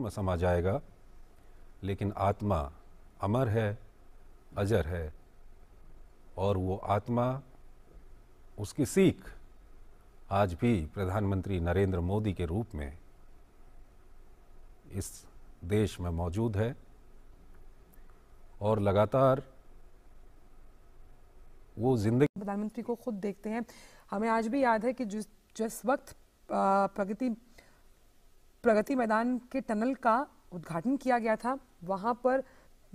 में समा जाएगा लेकिन आत्मा अमर है अजर है और वो आत्मा उसकी सीख आज भी प्रधानमंत्री नरेंद्र मोदी के रूप में इस देश में मौजूद है और लगातार वो जिंदगी प्रधानमंत्री को खुद देखते हैं हमें आज भी याद है कि जिस जिस वक्त प्रगति प्रगति मैदान के टनल का उद्घाटन किया गया था वहाँ पर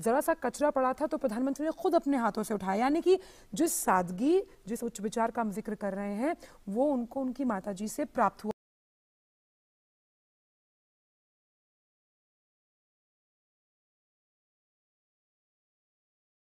ज़रा सा कचरा पड़ा था तो प्रधानमंत्री ने खुद अपने हाथों से उठाया यानी कि जिस सादगी जिस उच्च विचार का हम जिक्र कर रहे हैं वो उनको उनकी माता से प्राप्त हुआ